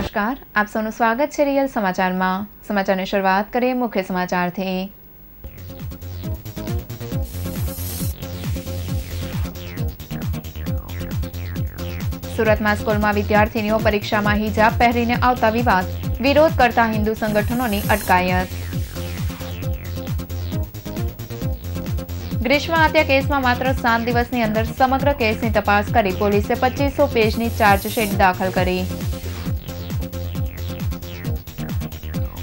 નમસ્કાર આપ સૌનું સ્વાગત છે રિયલ સમાચારમાં સમાચારની શરૂઆત કરીએ મુખ્ય સમાચારથી સુરતમાં સ્કૂલમાં વિદ્યાર્થીનીઓ પરીક્ષામાં હિજાબ પહેરીને આવતા વિવાદ વિરોધ કરતા હિન્દુ સંગઠનોની અટકાયત ગ્રીષ્મ હત્યા કેસમાં માત્ર સાત દિવસની અંદર સમગ્ર કેસની તપાસ કરી પોલીસે પચીસો પેજની ચાર્જશીટ દાખલ કરી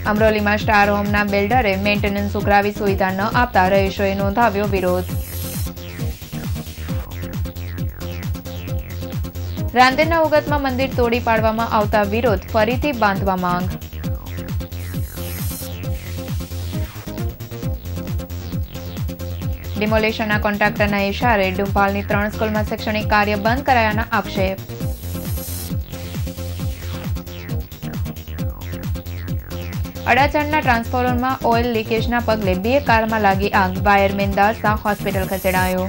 અમરોલીમાં સ્ટાર હોમના બિલ્ડરે મેન્ટેનન્સ ઉઘરાવી સુવિધા ન આપતા રહીશોએ નોંધાવ્યો વિરોધ રાંદેરના ઉગતમાં મંદિર તોડી પાડવામાં આવતા વિરોધ ફરીથી બાંધવા માંગ ડિમોલેશનના કોન્ટ્રાક્ટરના ઇશારે ડુંભાલની ત્રણ સ્કૂલમાં શૈક્ષણિક કાર્ય બંધ કરાયાના આક્ષેપ અડાચણના ટ્રાન્સફોર્મરમાં ઓઇલ લીકેજના પગલે બે કારમાં લાગી આગ વાયરમેન દાસ શાહ હોસ્પિટલ ખસેડાયો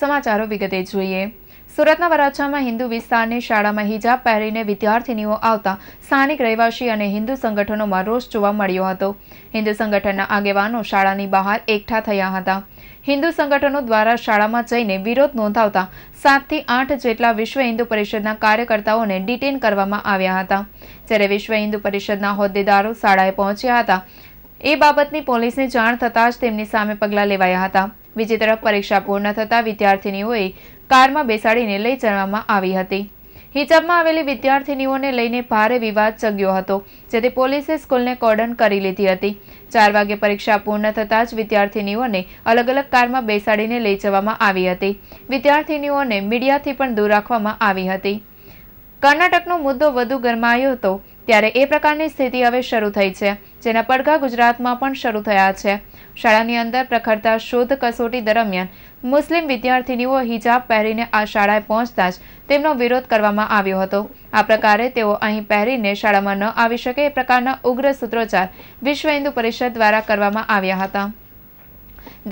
સમાચારો વિગતે જોઈએ સુરતના વરાછામાં હિન્દુ વિસ્તારની શાળામાં હિજાબ પહેરીને વિદ્યાર્થીનીઓ આવતા સ્થાનિક રહેવાસી અને હિન્દુ સંગઠનોમાં રોષ જોવા મળ્યો હતો હિન્દુ સંગઠનના આગેવાનો શાળાની બહાર એકઠા થયા હતા હિન્દુ સંગઠનો દ્વારા શાળામાં જઈને વિરોધ નોંધાવતા સાતથી આઠ જેટલા વિશ્વ હિન્દુ પરિષદના કાર્યકર્તાઓને ડિટેન કરવામાં આવ્યા હતા જ્યારે વિશ્વ હિન્દુ પરિષદના હોદ્દેદારો શાળાએ પહોંચ્યા હતા એ બાબતની પોલીસને જાણ થતાં જ તેમની સામે પગલાં લેવાયા હતા બીજી તરફ પરીક્ષા પૂર્ણ થતાં વિદ્યાર્થીનીઓએ કારમાં બેસાડીને લઈ જવામાં આવી હતી હિજાબમાં આવેલી વિદ્યાર્થીનીઓને લઈને ભારે વિવાદ ચગ્યો હતો જેથી પોલીસે સ્કૂલને કોર્ડન કરી લીધી હતી ચાર વાગે પરીક્ષા પૂર્ણ થતાં જ વિદ્યાર્થીનીઓને અલગ અલગ કારમાં બેસાડીને લઈ જવામાં આવી હતી વિદ્યાર્થીનીઓને મીડિયાથી પણ દૂર રાખવામાં આવી હતી કર્ણાટકનો મુદ્દો વધુ ગરમાયો હતો ત્યારે એ પ્રકારની સ્થિતિ હવે શરૂ થઈ છે જેના પડઘા ગુજરાતમાં પણ શરૂ થયા છે શાળાની અંદર પ્રખરતા શોધ કસોટી દરમિયાન મુસ્લિમ વિદ્યાર્થીનીઓ હિજાબ પહેરીને આ શાળાએ પહોંચતા જ તેમનો વિરોધ કરવામાં આવ્યો હતો આ પ્રકારે તેઓ અહીં પહેરીને શાળામાં ન આવી શકે એ પ્રકારના ઉગ્ર સૂત્રોચ્ચાર વિશ્વ હિન્દુ પરિષદ દ્વારા કરવામાં આવ્યા હતા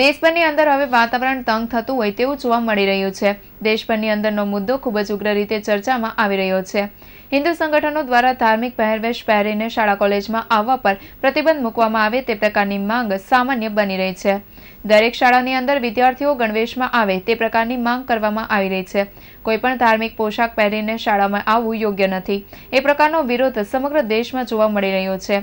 દેશભરની અંદર હવે વાતાવરણ તંગ થતું હોય તેવું જોવા મળી રહ્યું છે દેશભરની અંદરનો મુદ્દો ખૂબ જ ઉગ્ર રીતે ચર્ચામાં આવી રહ્યો છે હિન્દુ સંગઠનો દ્વારા ધાર્મિક પહેરવેશ પહેરીને શાળા કોલેજમાં આવવા પર પ્રતિબંધ મૂકવામાં આવે તે પ્રકારની માંગ સામાન્ય બની રહી છે દરેક શાળાની અંદર વિદ્યાર્થીઓ ગણવેશમાં આવે તે પ્રકારની માંગ કરવામાં આવી રહી છે કોઈપણ ધાર્મિક પોશાક પહેરીને શાળામાં આવવું યોગ્ય નથી એ પ્રકારનો વિરોધ સમગ્ર દેશમાં જોવા મળી રહ્યો છે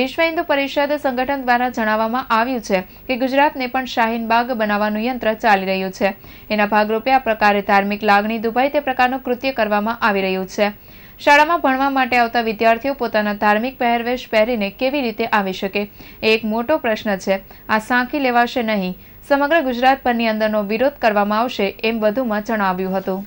વિશ્વ હિન્દુ પરિષદ સંગઠન દ્વારા જણાવવામાં આવ્યું છે કે ગુજરાતને પણ શાહીન બાગ બનાવવાનું યંત્ર ચાલી રહ્યું છે એના ભાગરૂપે આ પ્રકારે ધાર્મિક લાગણી દુભાઈ તે પ્રકારનું કૃત્ય કરવામાં આવી રહ્યું છે શાળામાં ભણવા માટે આવતા વિદ્યાર્થીઓ પોતાના ધાર્મિક પહેરવેશ પહેરીને કેવી રીતે આવી શકે એ એક મોટો પ્રશ્ન છે આ સાંકી લેવાશે નહીં સમગ્ર ગુજરાત પરની અંદરનો વિરોધ કરવામાં આવશે એમ વધુમાં જણાવ્યું હતું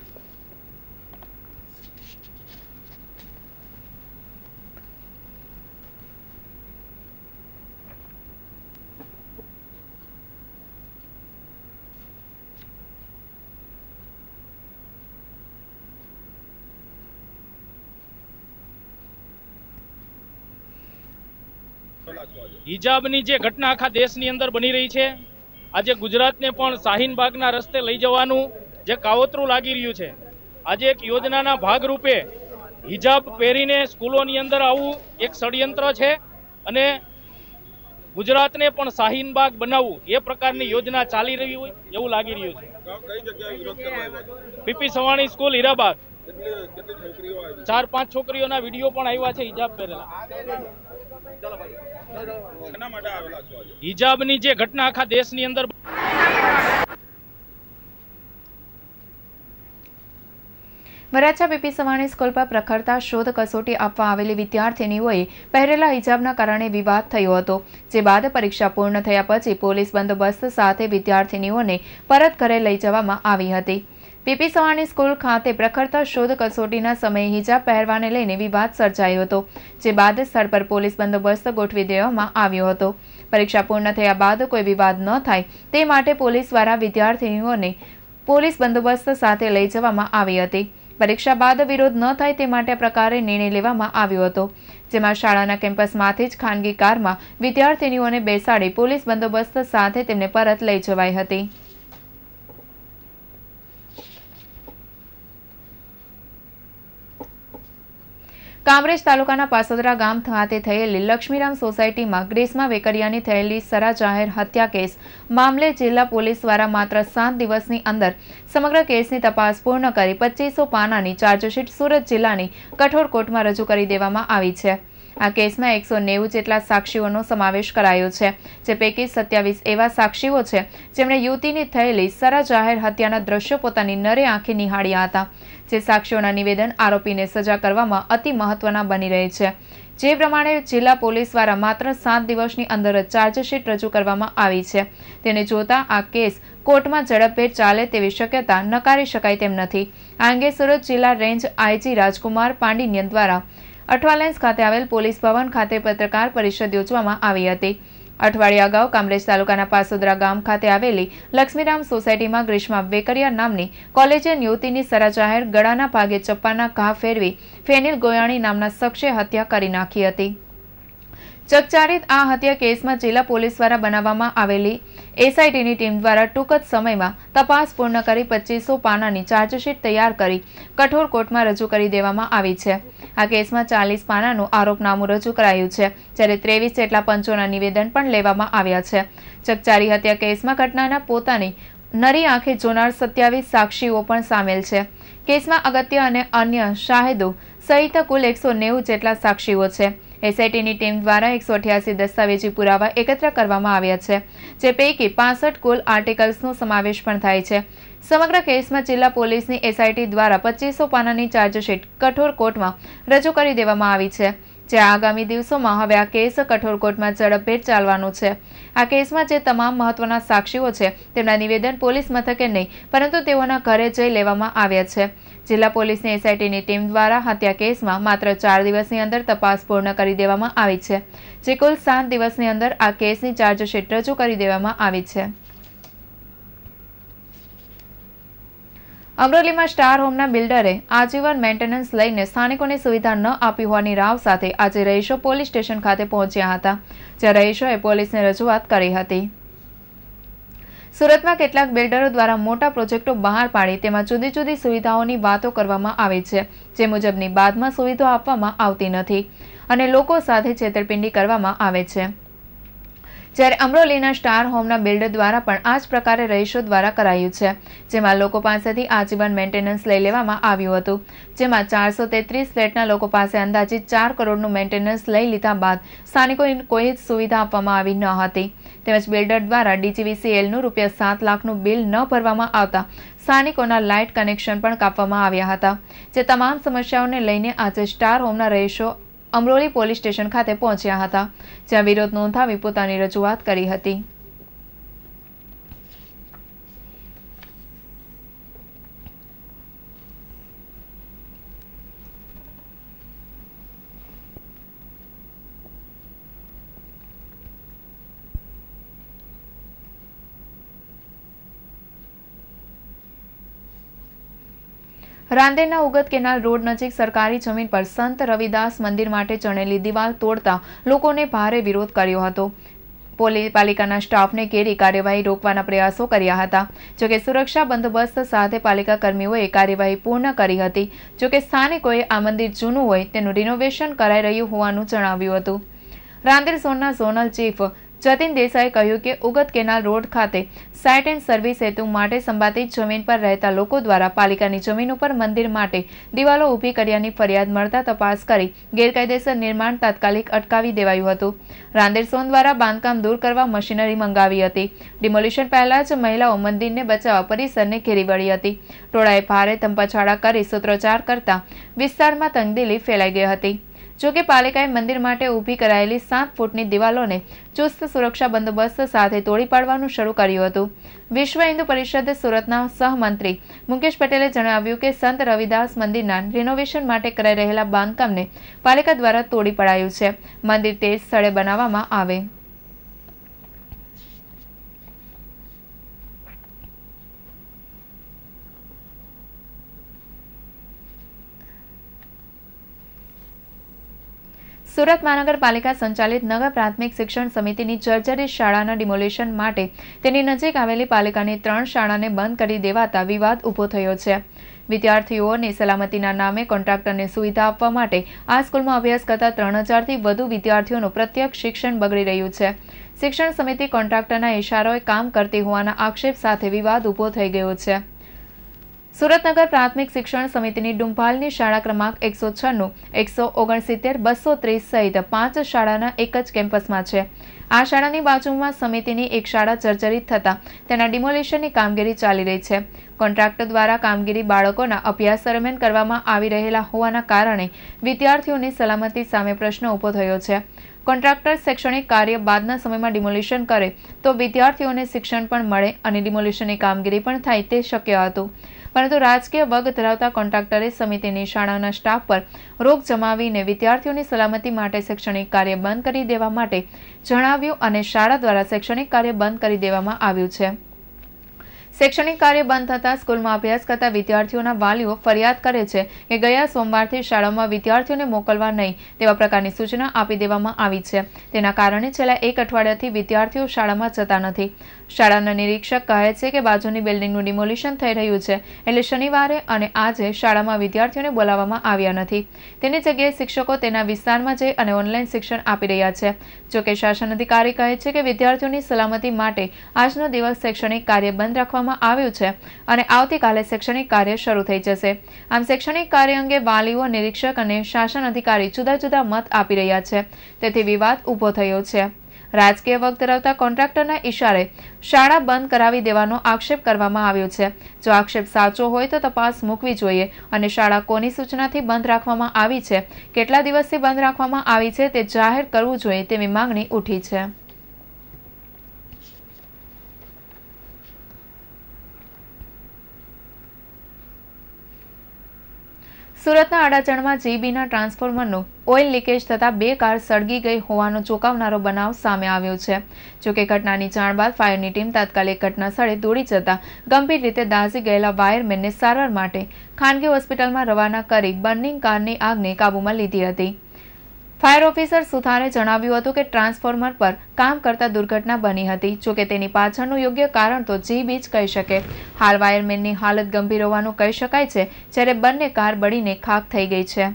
હિજાબની જે ઘટના આખા દેશની અંદર બની રહી છે આજે ગુજરાતને પણ શાહીનબાગના રસ્તે લઈ જવાનું જે કાવતરું લાગી રહ્યું છે આજે એક યોજનાના ભાગરૂપે હિજાબ પહેરીને સ્કૂલોની અંદર આવું એક ષડયંત્ર છે અને ગુજરાતને પણ શાહીનબાગ બનાવવું એ પ્રકારની યોજના ચાલી રહી હોય એવું લાગી રહ્યું છે પીપી સવાણી સ્કૂલ હીરાબાગ ચાર પાંચ છોકરીઓના વિડીયો પણ આવ્યા છે હિજાબ પહેરેલા હિજાબની જે ઘટના આખા દેશની અંદર વરાછા પીપી સવાણી સ્કૂલ પર પ્રખરતા શોધ કસોટી આપવા આવેલી વિદ્યાર્થીનીઓએ પહેરેલા હિજાબના કારણે વિવાદ થયો હતો જે બાદ પરીક્ષા પૂર્ણ થયા પછી પોલીસ બંદોબસ્ત સાથે વિદ્યાર્થીનીઓને પરત ઘરે લઈ જવામાં આવી હતી પીપી સવાણી સ્કૂલ ખાતે પ્રખરતા શોધ કસોટીના સમયે હિજાબ પહેરવાને લઈને વિવાદ સર્જાયો હતો જે બાદ સ્થળ પર પોલીસ બંદોબસ્ત ગોઠવી દેવામાં આવ્યો હતો પરીક્ષા પૂર્ણ થયા બાદ કોઈ વિવાદ ન થાય તે માટે પોલીસ દ્વારા વિદ્યાર્થીઓને પોલીસ બંદોબસ્ત સાથે લઈ જવામાં આવી હતી પરીક્ષા બાદ વિરોધ ન થાય તે માટે પ્રકારે નિર્ણય લેવામાં આવ્યો હતો જેમાં શાળાના કેમ્પસમાંથી જ ખાનગી કારમાં વિદ્યાર્થીનીઓને બેસાડી પોલીસ બંદોબસ્ત સાથે તેમને પરત લઈ જવાઈ હતી કામરેજ તાલુકાના પાસોદરા ગામ ખાતે થયેલી લક્ષ્મીરામ સોસાયટીમાં ગ્રેસમા વેકરિયાની થયેલી સરા જાહેર હત્યા કેસ મામલે જિલ્લા પોલીસ દ્વારા માત્ર સાત દિવસની અંદર સમગ્ર કેસની તપાસ પૂર્ણ કરી પચીસો પાનાની ચાર્જશીટ સુરત જિલ્લાની કઠોર કોર્ટમાં રજૂ કરી દેવામાં આવી છે આ કેસમાં એકસો નેવું જેટલા સાક્ષીઓનો સમાવેશ કરાયો છે જે પૈકી સત્યાવીસ એવા સાક્ષીઓ છે જેમણે યુવતીની થયેલી સરા જાહેર હત્યાના દ્રશ્યો પોતાની નરે આંખે નિહાળ્યા હતા જે સાક્ષીઓના નિવેદન આરોપીને સજા કરવામાં અતિ મહત્વના બની રહી છે જે પ્રમાણે જિલ્લા પોલીસ દ્વારા માત્ર સાત દિવસની અંદર જ ચાર્જશીટ રજૂ કરવામાં આવી છે તેને જોતા આ કેસ કોર્ટમાં ઝડપભેર ચાલે તેવી શક્યતા નકારી શકાય તેમ નથી આ અંગે સુરત જિલ્લા રેન્જ આઈજી રાજકુમાર પાંડિન્યન દ્વારા અઠવાલેન્સ ખાતે આવેલ પોલીસ ભવન ખાતે પત્રકાર પરિષદ યોજવામાં આવી હતી અઠવાડિયા અગાઉ કામરેજ તાલુકાના પાસોદરા ગામ ખાતે આવેલી લક્ષ્મીરામ સોસાયટીમાં ગ્રીષ્મા વેકરિયા નામની કોલેજે યુવતીની સરા જાહેર ગળાના ભાગે ચપ્પાના ઘા ફેરવી ફેનિલ ગોયાણી નામના શખ્સે હત્યા કરી નાખી હતી ચકચારિત આ હત્યા કેસમાં જિલ્લા પોલીસ દ્વારા બનાવવામાં આવેલી એસઆઈટીની ટીમ દ્વારા ટૂંક જ સમયમાં તપાસ પૂર્ણ કરી પચીસો પાનાની ચાર્જશીટ તૈયાર કરી કઠોર કોર્ટમાં રજૂ કરી દેવામાં આવી છે આ કેસમાં ચાલીસ પાનાનું આરોપનામું રજૂ કરાયું છે જ્યારે ત્રેવીસ જેટલા પંચોના નિવેદન પણ લેવામાં આવ્યા છે ચકચારી હત્યા કેસમાં ઘટનાના પોતાની નરી આંખે જોનાર સત્યાવીસ સાક્ષીઓ પણ સામેલ છે કેસમાં અગત્ય અને અન્ય શાહેદો સહિત કુલ એકસો નેવું જેટલા સાક્ષીઓ છે એસઆઈટીની ટીમ દ્વારા એકસો અઠ્યાસી દસ્તાવેજી પુરાવા એકત્ર કરવામાં આવ્યા છે જે પૈકી પાસઠ કુલ આર્ટિકલ્સનો સમાવેશ પણ થાય છે સમગ્ર કેસમાં જિલ્લા પોલીસની એસઆઈટી દ્વારા પચીસો પાનાની ચાર્જશીટ કઠોર કોર્ટમાં રજૂ કરી દેવામાં આવી છે જ્યાં આગામી દિવસોમાં હવે આ કેસ કઠોર કોર્ટમાં ઝડપભેર ચાલવાનો છે આ કેસમાં જે તમામ મહત્વના સાક્ષીઓ છે તેમના નિવેદન પોલીસ મથકે નહીં પરંતુ તેઓના ઘરે જઈ લેવામાં આવ્યા છે જિલ્લા પોલીસની એસઆઈટીની ટીમ દ્વારા હત્યા કેસમાં માત્ર ચાર દિવસની અંદર તપાસ પૂર્ણ કરી દેવામાં આવી છે જે કુલ સાત દિવસની અંદર આ કેસની ચાર્જશીટ રજૂ કરી દેવામાં આવી છે અમરેલીમાં સ્ટાર હોમના બિલ્ડરે આજીવન મેન્ટેનન્સ લઈને સ્થાનિકોની સુવિધા ન આપી હોવાની રાવ સાથે આજે રહીશો પોલીસ સ્ટેશન ખાતે પહોંચ્યા હતા જ્યાં રહીશોએ પોલીસને રજૂઆત કરી હતી સુરતમાં કેટલાક બિલ્ડરો દ્વારા મોટા પ્રોજેક્ટો બહાર પાડી તેમાં જુદી જુદી સુવિધાઓની વાતો કરવામાં આવી છે જે મુજબની બાદમાં સુવિધા આપવામાં આવતી નથી અને લોકો સાથે છેતરપિંડી કરવામાં આવે છે જ્યારે અમરોલીના સ્ટાર હોમના બિલ્ડર દ્વારા પણ આ જ પ્રકારે રહીશો દ્વારા કરાયું છે જેમાં લોકો પાસેથી આજીવન મેન્ટેનન્સ લઈ લેવામાં આવ્યું હતું જેમાં ચારસો તેત્રીસ ફ્લેટના લોકો પાસે અંદાજિત ચાર કરોડનું મેન્ટેનન્સ લઈ લીધા બાદ સ્થાનિકોને કોઈ જ સુવિધા આપવામાં આવી ન હતી તેમજ બિલ્ડર દ્વારા ડીજીવીસીએલનું રૂપિયા સાત લાખનું બિલ ન ભરવામાં આવતા સ્થાનિકોના લાઇટ કનેક્શન પણ કાપવામાં આવ્યા હતા જે તમામ સમસ્યાઓને લઈને આજે સ્ટાર હોમના રહીશો અમરોલી પોલીસ સ્ટેશન ખાતે પહોંચ્યા હતા જ્યાં વિરોધ નોંધાવી પોતાની રજૂઆત કરી હતી રાંદેરના ઉગત કેનાલ રોડ નજીક સરકારી જમીન પર સંત રવિદાસ મંદિર માટે ચણેલી દિવાલ તોડતા લોકોને ભારે વિરોધ કર્યો હતો પાલિકાના સ્ટાફને કેરી કાર્યવાહી રોકવાના પ્રયાસો કર્યા હતા જોકે સુરક્ષા બંદોબસ્ત સાથે પાલિકા કર્મીઓએ કાર્યવાહી પૂર્ણ કરી હતી જોકે સ્થાનિકોએ આ મંદિર જૂનું હોય તેનું રિનોવેશન કરાઈ રહ્યું હોવાનું જણાવ્યું હતું રાંદેર ઝોનના ઝોનલ ચીફ જતીન દેસાઈએ કહ્યું કે ઉગત કેનાલ રોડ ખાતે સાઇટ એન્ડ સર્વિસ હેતુ માટે સંપાદિત જમીન પર રહેતા લોકો દ્વારા પાલિકાની જમીન ઉપર મંદિર માટે દિવાલો ઊભી કર્યાની ફરિયાદ મળતા તપાસ કરી ગેરકાયદેસર નિર્માણ તાત્કાલિક અટકાવી દેવાયું હતું રાંદેર સોન દ્વારા બાંધકામ દૂર કરવા મશીનરી મંગાવી હતી ડિમોલ્યુશન પહેલા જ મહિલાઓ મંદિરને બચાવવા પરિસરને ઘેરી વળી હતી ટોળાએ ભારે ધંપછાડા કરી સૂત્રોચ્ચાર કરતા વિસ્તારમાં તંગદિલી ફેલાઈ ગઈ હતી જોકે પાલિકાએ મંદિર માટે ઊભી કરાયેલી સાત ફૂટની દિવાલોને ચુસ્ત સુરક્ષા બંદોબસ્ત સાથે તોડી પાડવાનું શરૂ કર્યું હતું વિશ્વ હિન્દુ પરિષદ સુરતના સહમંત્રી મુકેશ પટેલે જણાવ્યું કે સંત રવિદાસ મંદિરના રિનોવેશન માટે કરાઈ રહેલા બાંધકામને પાલિકા દ્વારા તોડી પડાયું છે મંદિર તે સ્થળે બનાવવામાં આવે સુરત મહાનગરપાલિકા સંચાલિત નગર પ્રાથમિક શિક્ષણ સમિતિની જર્જરિત શાળાના ડિમોલેશન માટે તેની નજીક આવેલી પાલિકાની ત્રણ શાળાને બંધ કરી દેવાતા વિવાદ ઊભો થયો છે વિદ્યાર્થીઓને સલામતીના નામે કોન્ટ્રાક્ટરને સુવિધા આપવા માટે આ સ્કૂલમાં અભ્યાસ કરતા ત્રણ હજારથી વધુ વિદ્યાર્થીઓનું પ્રત્યક્ષ શિક્ષણ બગડી રહ્યું છે શિક્ષણ સમિતિ કોન્ટ્રાક્ટરના ઇશારોએ કામ કરતી હોવાના આક્ષેપ સાથે વિવાદ ઊભો થઈ ગયો છે સુરતનગર પ્રાથમિક શિક્ષણ સમિતિની ડુંભાલની શાળા ક્રમાંક એકસો છન્નું એકસો ઓગણસિત્તેર બસો ત્રીસ સહિત પાંચ શાળાના એક જ કેમ્પસમાં છે આ શાળાની બાજુમાં સમિતિની એક શાળા જર્જરિત થતા તેના ડિમોલિશનની કામગીરી ચાલી રહી છે કોન્ટ્રાક્ટર દ્વારા કામગીરી બાળકોના અભ્યાસ દરમિયાન કરવામાં આવી રહેલા હોવાના કારણે વિદ્યાર્થીઓની સલામતી સામે પ્રશ્ન ઊભો થયો છે કોન્ટ્રાક્ટર શૈક્ષણિક કાર્ય બાદના સમયમાં ડિમોલિશન કરે તો વિદ્યાર્થીઓને શિક્ષણ પણ મળે અને ડિમોલિશનની કામગીરી પણ થાય તે શક્ય હતું પરંતુ રાજકીય વગ ધરાવતા કોન્ટ્રાક્ટરે સમિતિની શાળાના સ્ટાફ પર રોગ જમાવીને વિદ્યાર્થીઓની સલામતી માટે શૈક્ષણિક કાર્ય બંધ કરી દેવા માટે જણાવ્યું અને શાળા દ્વારા શૈક્ષણિક કાર્ય બંધ કરી દેવામાં આવ્યું છે શૈક્ષણિક કાર્ય બંધ થતાં સ્કૂલમાં અભ્યાસ કરતા વિદ્યાર્થીઓના વાલીઓ ફરિયાદ કરે છે કે ગયા સોમવારથી શાળામાં વિદ્યાર્થીઓને મોકલવા નહીં તેવા પ્રકારની સૂચના આપી દેવામાં આવી છે તેના કારણે છેલ્લા એક અઠવાડિયાથી વિદ્યાર્થીઓ શાળામાં જતા નથી શાળાના નિરીક્ષક કહે છે કે બાજુની બિલ્ડિંગનું ડિમોલિશન થઈ રહ્યું છે એટલે શનિવારે અને આજે શાળામાં વિદ્યાર્થીઓને બોલાવવામાં આવ્યા નથી તેની જગ્યાએ શિક્ષકો તેના વિસ્તારમાં જઈ અને ઓનલાઈન શિક્ષણ આપી રહ્યા છે જોકે શાસન અધિકારી કહે છે કે વિદ્યાર્થીઓની સલામતી માટે આજનો દિવસ શૈક્ષણિક કાર્ય બંધ રાખવામાં કરવામાં આવ્યું છે અને આવતીકાલે શૈક્ષણિક કાર્ય શરૂ થઈ જશે આમ શૈક્ષણિક કાર્ય અંગે વાલીઓ નિરીક્ષક અને શાસન અધિકારી જુદા જુદા મત આપી રહ્યા છે તેથી વિવાદ ઊભો થયો છે રાજકીય વગ ધરાવતા કોન્ટ્રાક્ટરના ઇશારે શાળા બંધ કરાવી દેવાનો આક્ષેપ કરવામાં આવ્યો છે જો આક્ષેપ સાચો હોય તો તપાસ મૂકવી જોઈએ અને શાળા કોની સૂચનાથી બંધ રાખવામાં આવી છે કેટલા દિવસથી બંધ રાખવામાં આવી છે તે જાહેર કરવું જોઈએ તેવી માંગણી ઉઠી છે સુરતના અડાચણમાં જીબીના ટ્રાન્સફોર્મરનું ઓઇલ લીકેજ થતાં બે કાર સળગી ગઈ હોવાનો ચોંકાવનારો બનાવ સામે આવ્યો છે જોકે ઘટનાની જાણ બાદ ફાયરની ટીમ તાત્કાલિક ઘટનાસ્થળે દોડી જતા ગંભીર રીતે દાઝી ગયેલા વાયરમેનને સારવાર માટે ખાનગી હોસ્પિટલમાં રવાના કરી બર્નિંગ કારની આગને કાબૂમાં લીધી હતી ફાયર ઓફિસર સુથારે જણાવ્યું હતું કે ટ્રાન્સફોર્મર પર કામ કરતા દુર્ઘટના બની હતી જોકે તેની પાછળનું યોગ્ય કારણ તો જી બીજ કહી શકે હાલ વાયરમેનની હાલત ગંભીર હોવાનું કહી શકાય છે જ્યારે બંને કાર બળીને ખાક થઈ ગઈ છે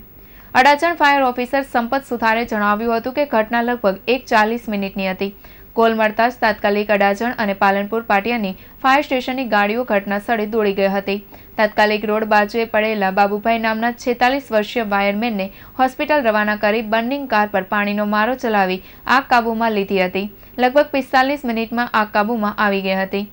અડાજણ ફાયર ઓફિસર સંપત સુથારે જણાવ્યું હતું કે ઘટના લગભગ એક ચાલીસ મિનિટની હતી કોલ મળતા જ તાત્કાલિક અડાજણ અને પાલનપુર પાટિયાની ફાયર સ્ટેશનની ગાડીઓ ઘટનાસ્થળે દોડી ગઈ હતી તાત્કાલિક રોડ બાજુએ પડેલા બાબુભાઈ નામના છેતાલીસ વર્ષીય વાયરમેનને હોસ્પિટલ રવાના કરી બર્નિંગ કાર પર પાણીનો મારો ચલાવી આગ કાબૂમાં લીધી હતી લગભગ પિસ્તાલીસ મિનિટમાં આગ કાબૂમાં આવી ગઈ હતી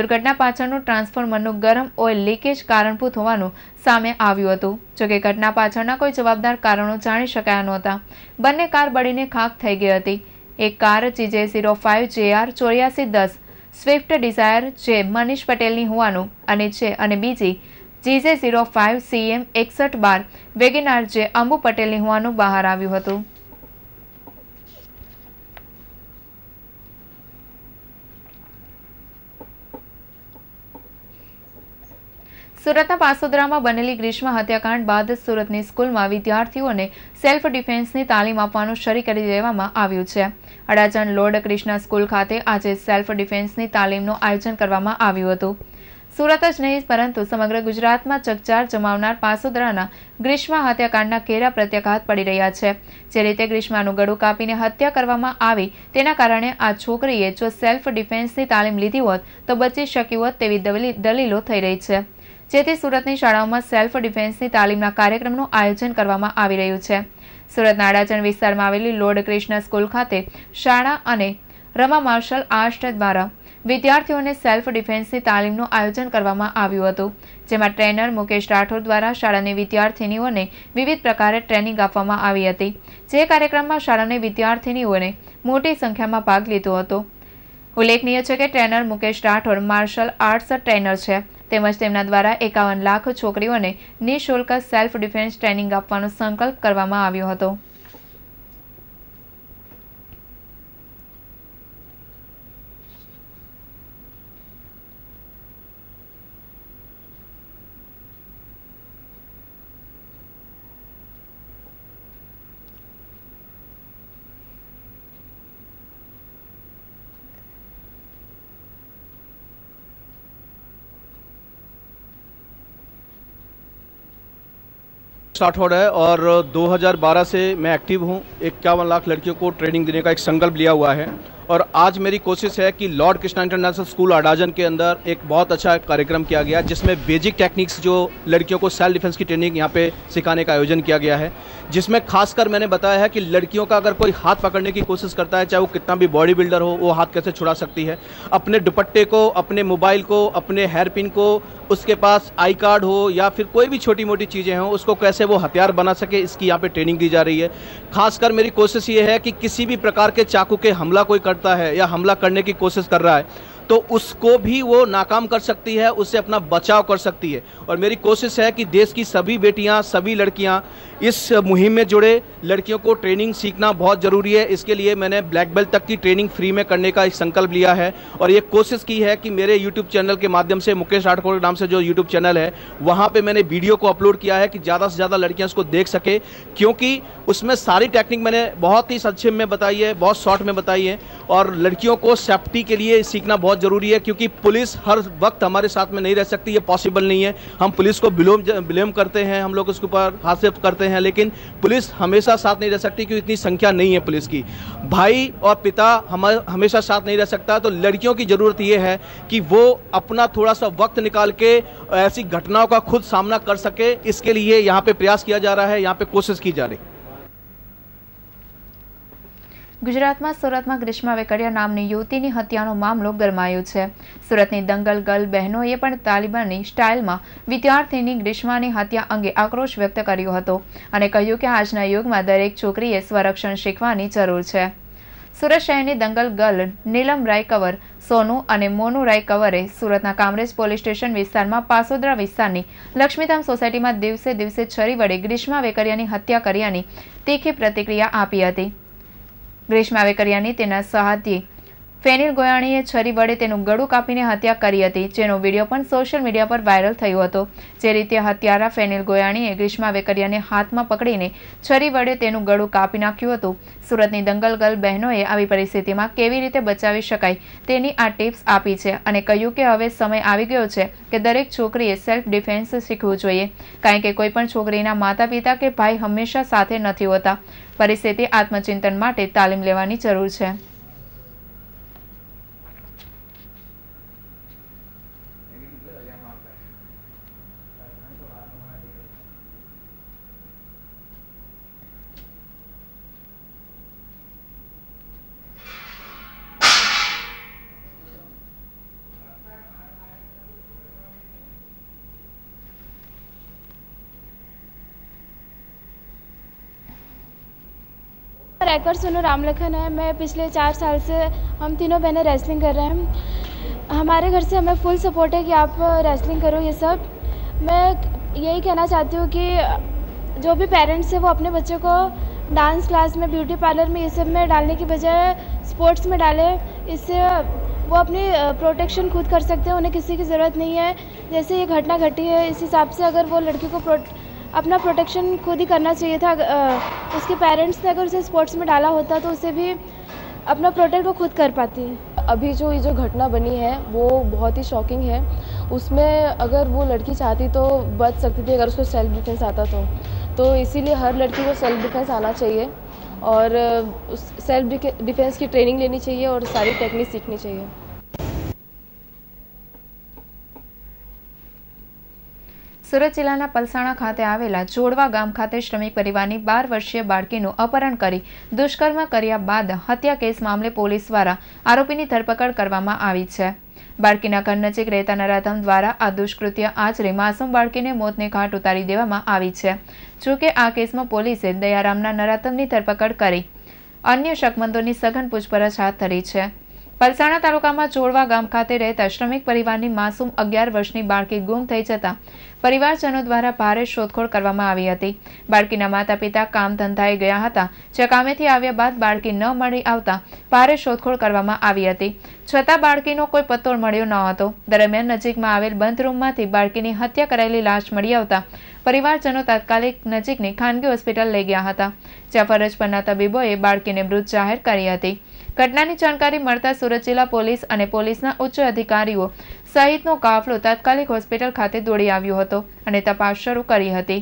દુર્ઘટના પાછળનું ટ્રાન્સફોર્મરનું ગરમ ઓઇલ લીકેજ કારણભૂત હોવાનું સામે આવ્યું હતું જોકે ઘટના પાછળના કોઈ જવાબદાર કારણો જાણી શકાયા નહોતા બંને કાર બળીને ખાખ થઈ ગઈ હતી એક car GJ zero five JR ચોર્યાસી દસ સ્વિફ્ટ ડિઝાયર જે મનીષ પટેલની હોવાનું અને છે અને બીજી જીજે ઝીરો ફાઇવ સીએમ એકસઠ બાર વેગેનાર જે અંબુ પટેલની હોવાનું બહાર આવ્યું હતું સુરતના પાસોદરામાં બનેલી ગ્રીષ્મ હત્યાકાંડ બાદ સુરતની સ્કૂલમાં વિદ્યાર્થીઓને સેલ્ફ ડિફેન્સની તાલીમ આપવાનું શરૂ કરી દેવામાં આવ્યું છે અડાજણ લોર્ડ ક્રિષ્ના સ્કૂલ ખાતે આજે સેલ્ફ ડિફેન્સની તાલીમનું આયોજન કરવામાં આવ્યું હતું સુરત જ નહીં પરંતુ સમગ્ર ગુજરાતમાં ચકચાર જમાવનાર પાસુદરાના ગ્રીષ્મા હત્યાકાંડના ઘેરા પ્રત્યાઘાત પડી રહ્યા છે જે રીતે ગ્રીષ્માનું ગળું કાપીને હત્યા કરવામાં આવી તેના કારણે આ છોકરીએ જો સેલ્ફ ડિફેન્સની તાલીમ લીધી હોત તો બચી શકી હોત તેવી દલીલો થઈ રહી છે જેથી સુરતની શાળાઓમાં સેલ્ફ ડિફેન્સની તાલીમના કાર્યક્રમનું આયોજન કરવામાં આવી રહ્યું છે સુરત નાડાચણ વિસ્તારમાં આવેલી લોર્ડ કૃષ્ણ સ્કૂલ ખાતે શાળા અને રમા માર્શલ આર્ટ દ્વારા વિદ્યાર્થીઓને સેલ્ફ ડિફેન્સની તાલીમનું આયોજન કરવામાં આવ્યું હતું જેમાં ટ્રેનર મુકેશ રાઠોડ દ્વારા શાળાની વિદ્યાર્થીનીઓને વિવિધ પ્રકારે ટ્રેનિંગ આપવામાં આવી હતી જે કાર્યક્રમમાં શાળાની વિદ્યાર્થીનીઓને મોટી સંખ્યામાં ભાગ લીધો હતો ઉલ્લેખનીય છે કે trainer Mukesh Rathod martial arts trainer છે તેમજ તેમના દ્વારા એકાવન લાખ છોકરીઓને નિઃશુલ્ક સેલ્ફ ડિફેન્સ ટ્રેનિંગ આપવાનો સંકલ્પ કરવામાં આવ્યો હતો स्टार्ट राठौड़ है और 2012 से मैं एक्टिव हूँ इक्यावन लाख लड़कियों को ट्रेनिंग देने का एक संकल्प लिया हुआ है और आज मेरी कोशिश है कि Lord Krishna international school Adajan के अंदर एक बहुत अच्छा कार्यक्रम किया गया जिसमें बेजिक टेक्निक्स जो लड़कियों को सेल्फ डिफेंस की ट्रेनिंग यहाँ पे सिखाने का आयोजन किया गया है जिसमें खासकर मैंने बताया है कि लड़कियों का अगर कोई हाथ पकड़ने की कोशिश करता है चाहे वो कितना भी बॉडी बिल्डर हो वो हाथ कैसे छुड़ा सकती है अपने दुपट्टे को अपने मोबाइल को अपने हेयर पिन को उसके पास आई कार्ड हो या फिर कोई भी छोटी मोटी चीज़ें हों उसको कैसे वो हथियार बना सके इसकी यहाँ पे ट्रेनिंग दी जा रही है खासकर मेरी कोशिश ये है कि किसी भी प्रकार के चाकू के हमला कोई कर करता है या हमला करने की कोशिश कर रहा है तो उसको भी वो नाकाम कर सकती है उससे अपना बचाव कर सकती है और मेरी कोशिश है कि देश की सभी बेटियां सभी लड़कियां इस मुहिम में जुड़े लड़कियों को ट्रेनिंग सीखना बहुत ज़रूरी है इसके लिए मैंने ब्लैक बेल्ट तक की ट्रेनिंग फ्री में करने का एक संकल्प लिया है और ये कोशिश की है कि मेरे यूट्यूब चैनल के माध्यम से मुकेश राठौर के नाम से जो यूट्यूब चैनल है वहाँ पर मैंने वीडियो को अपलोड किया है कि ज़्यादा से ज़्यादा लड़कियाँ उसको देख सके क्योंकि उसमें सारी टेक्निक मैंने बहुत ही संक्षेप में बताई है बहुत शॉर्ट में बताई है और लड़कियों को सेफ्टी के लिए सीखना बहुत ज़रूरी है क्योंकि पुलिस हर वक्त हमारे साथ में नहीं रह सकती ये पॉसिबल नहीं है हम पुलिस को बिलोम ब्लेम करते हैं हम लोग उसके ऊपर हाथ करते हैं हैं लेकिन पुलिस हमेशा साथ नहीं रह सकती क्योंकि इतनी संख्या नहीं है पुलिस की भाई और पिता हम हमेशा साथ नहीं रह सकता तो लड़कियों की ज़रूरत ये है कि वो अपना थोड़ा सा वक्त निकाल के ऐसी घटनाओं का खुद सामना कर सके इसके लिए यहाँ पर प्रयास किया जा रहा है यहाँ पर कोशिश की जा रही ગુજરાતમાં સુરતમાં ગ્રીષ્મ વેકરિયા નામની યુવતીની હત્યાનો મામલો ગરમાયો છે સુરતની દંગલ ગર્લ બહેનોએ પણ તાલિબાનની સ્ટાઇલમાં વિદ્યાર્થીની ગ્રીષ્માની હત્યા અંગે આક્રોશ વ્યક્ત કર્યો હતો અને કહ્યું કે આજના યુગમાં દરેક છોકરીએ સ્વરક્ષણ શીખવાની જરૂર છે સુરત શહેરની દંગલ ગર્લ નીલમ રાય કવર સોનુ અને મોનુ રાય કવરે સુરતના કામરેજ પોલીસ સ્ટેશન વિસ્તારમાં પાસોદરા વિસ્તારની લક્ષ્મીધામ સોસાયટીમાં દિવસે દિવસે છરી વડે ગ્રીષ્મા વેકરિયાની હત્યા કર્યાની તીખી પ્રતિક્રિયા આપી હતી ગ્રેશ માવેકરિયાની તેના સહાતી ફેનિલ ગોયાણીએ છરી વડે તેનું ગળું કાપીને હત્યા કરી હતી જેનો વિડીયો પણ સોશિયલ મીડિયા પર વાયરલ થયો હતો જે રીતે હત્યારા ફેનિલ ગોયાણીએ ગ્રીષ્મા વેકરિયાને હાથમાં પકડીને છરી વડે તેનું ગળું કાપી નાખ્યું હતું સુરતની દંગલ દંગલગલ બહેનોએ આવી પરિસ્થિતિમાં કેવી રીતે બચાવી શકાય તેની આ ટિપ્સ આપી છે અને કહ્યું કે હવે સમય આવી ગયો છે કે દરેક છોકરીએ સેલ્ફ ડિફેન્સ શીખવું જોઈએ કારણ કે કોઈપણ છોકરીના માતા પિતા કે ભાઈ હંમેશા સાથે નથી હોતા પરિસ્થિતિ આત્મચિંતન માટે તાલીમ લેવાની જરૂર છે ट्रैकर सोनू रामलखन है मैं पिछले चार साल से हम तीनों बहनें रेसलिंग कर रहे हैं हमारे घर से हमें फुल सपोर्ट है कि आप रेसलिंग करो ये सब मैं यही कहना चाहती हूँ कि जो भी पेरेंट्स हैं वो अपने बच्चों को डांस क्लास में ब्यूटी पार्लर में ये सब में डालने की बजाय स्पोर्ट्स में डालें इससे वो अपनी प्रोटेक्शन खुद कर सकते हैं उन्हें किसी की ज़रूरत नहीं है जैसे ये घटना घटी है इस हिसाब से अगर वो लड़की को अपना प्रोटेक्शन खुद ही करना चाहिए था उसके पेरेंट्स ने अगर उसे स्पोर्ट्स में डाला होता तो उसे भी अपना प्रोटेक्ट वो खुद कर पाती अभी जो ये जो घटना बनी है वो बहुत ही शॉकिंग है उसमें अगर वो लड़की चाहती तो बच सकती थी अगर उसको सेल्फ डिफेंस आता तो तो इसीलिए हर लड़की को सेल्फ डिफेंस आना चाहिए और उस सेल्फ डिफेंस की ट्रेनिंग लेनी चाहिए और सारी टेक्निक सीखनी चाहिए સુરત જિલ્લાના પલસાણા ખાતે આવેલા જોડવા ગામ ખાતે શ્રમિક પરિવારની બાર વર્ષીય બાળકીનું અપહરણ કરી દુષ્કર્મ કર્યા બાદ હત્યા કેસ મામલે પોલીસ દ્વારા આરોપીની ધરપકડ કરવામાં આવી છે બાળકીના ઘર નજીક રહેતા નરાધમ દ્વારા આ દુષ્કૃત્ય આચરી માસૂમ બાળકીને મોતને ઘાટ ઉતારી દેવામાં આવી છે જોકે આ કેસમાં પોલીસે દયારામના નરાધમની ધરપકડ કરી અન્ય શકમંદોની સઘન પૂછપરછ હાથ ધરી છે પલસાણા તાલુકામાં જોડવા ગામ ખાતે રહેતા શ્રમિક પરિવારની માસૂમ અગિયાર વર્ષની બાળકી ગુમ થઈ જતા પરિવારજનો દ્વારા ભારે શોધખોળ કરવામાં આવી હતી બાળકીના માતા પિતા કામ ધંધાએ ગયા હતા જે કામેથી આવ્યા બાદ બાળકી ન મળી આવતા ભારે શોધખોળ કરવામાં આવી હતી છતાં બાળકીનો કોઈ પત્તો મળ્યો ન હતો દરમિયાન નજીકમાં આવેલ બંધ રૂમમાંથી બાળકીની હત્યા કરાયેલી લાશ મળી આવતા પરિવારજનો તાત્કાલિક નજીકની ખાનગી હોસ્પિટલ લઈ ગયા હતા જ્યાં ફરજ પરના તબીબોએ બાળકીને મૃત જાહેર કરી હતી ઘટનાની જાણકારી મળતા સુરત જિલ્લા પોલીસ અને પોલીસના ઉચ્ચ અધિકારીઓ સહિતનો કાફલો તાત્કાલિક હોસ્પિટલ ખાતે દોડી આવ્યો હતો અને તપાસ શરૂ કરી હતી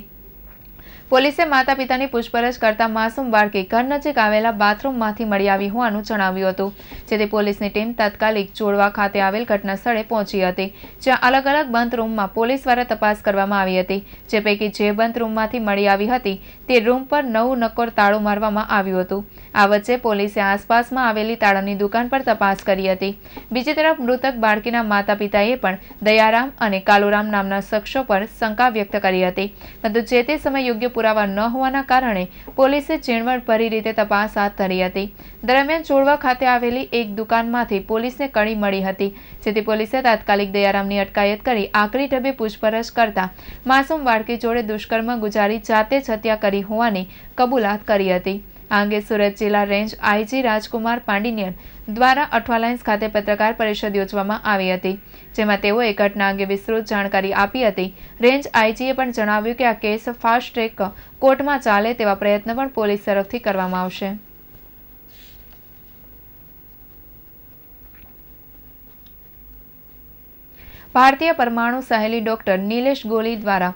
પોલીસે માતા પિતાની પૂછપરછ કરતા માસુમ બાળકી ઘર નજીક આવેલા બાથરૂમમાંથી મળી આવી હોવાનું જણાવ્યું હતું જેથી પોલીસની ટીમ તાત્કાલિક જોડવા ખાતે આવેલ ઘટના સ્થળે પહોંચી હતી જ્યાં અલગ અલગ બંધ રૂમમાં પોલીસ દ્વારા તપાસ કરવામાં આવી હતી જે પૈકી જે બંધ રૂમમાંથી મળી આવી હતી તે રૂમ પર નવું નકોર તાળું મારવામાં આવ્યું હતું આ વચ્ચે પોલીસે આસપાસમાં આવેલી તાળાની દુકાન પર તપાસ કરી હતી બીજી તરફ મૃતક બાળકીના માતા પિતાએ પણ દયારામ અને કાલુરામ નામના શખ્સો પર શંકા વ્યક્ત કરી હતી પરંતુ જે તે સમય યોગ્ય પુરાવા ન હોવાના કારણે પોલીસે ચીણવટ ભરી રીતે તપાસ હાથ ધરી હતી દરમિયાન ચોળવા ખાતે આવેલી એક દુકાનમાંથી પોલીસને કડી મળી હતી જેથી પોલીસે તાત્કાલિક દયારામની અટકાયત કરી આકરી ઢબે પૂછપરછ કરતા માસૂમ બાળકી જોડે દુષ્કર્મ ગુજારી જાતે જ હત્યા કરી હોવાની કબૂલાત કરી હતી આ અંગે સુરત જિલ્લા રેન્જ આઈજી રાજકુમાર પાંડિનિયન દ્વારા અઠવાલાઇન્સ ખાતે પત્રકાર પરિષદ યોજવામાં આવી હતી જેમાં તેઓએ ઘટના અંગે વિસ્તૃત જાણકારી આપી હતી રેન્જ આઈજીએ પણ જણાવ્યું કે આ કેસ ફાસ્ટ ટ્રેક કોર્ટમાં ચાલે તેવા પ્રયત્ન પણ પોલીસ તરફથી કરવામાં આવશે ભારતીય પરમાણુ સહેલી ડોક્ટર નિલેશ ગોલી દ્વારા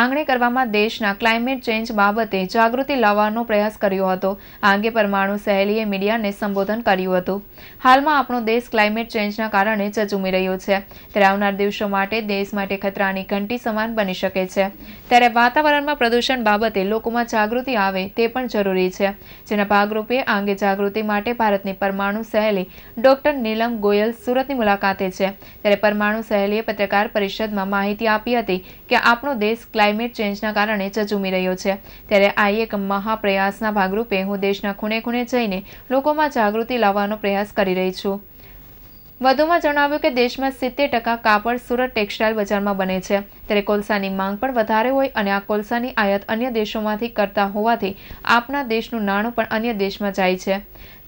આંગણી કરવામાં દેશના ક્લાઇમેટ ચેન્જ બાબતે જાગૃતિ લાવવાનો પ્રયાસ કર્યો હતો આ અંગે પરમાણુ સહેલીએ મીડિયાને સંબોધન કર્યું હતું હાલમાં આપણો દેશ ક્લાઇમેટ ચેન્જના કારણે ઝઝૂમી રહ્યો છે ત્યારે આવનાર દિવસો માટે દેશ માટે ખતરાની ઘંટી સમાન બની શકે છે ત્યારે વાતાવરણમાં પ્રદૂષણ બાબતે લોકોમાં જાગૃતિ આવે તે પણ જરૂરી છે જેના ભાગરૂપે આ અંગે જાગૃતિ માટે ભારતની પરમાણુ સહેલી ડોક્ટર નીલમ ગોયલ સુરતની મુલાકાતે છે ત્યારે પરમાણુ સહેલીએ પત્રકાર પરિષદમાં માહિતી આપી હતી કે આપણો દેશ ક્લાઇમેટ ક્લાઇમેટ ચેન્જના કારણે ઝઝૂમી રહ્યો છે ત્યારે આ એક મહાપ્રયાસના ભાગરૂપે હું દેશના ખૂણે ખૂણે જઈને લોકોમાં જાગૃતિ લાવવાનો પ્રયાસ કરી રહી છું વધુમાં જણાવ્યું કે દેશમાં સિત્તેર ટકા કાપડ સુરત ટેક્સટાઇલ બજારમાં બને છે ત્યારે કોલસાની માંગ પણ વધારે હોય અને આ કોલસાની આયાત અન્ય દેશોમાંથી કરતા હોવાથી આપના દેશનું નાણું પણ અન્ય દેશમાં જાય છે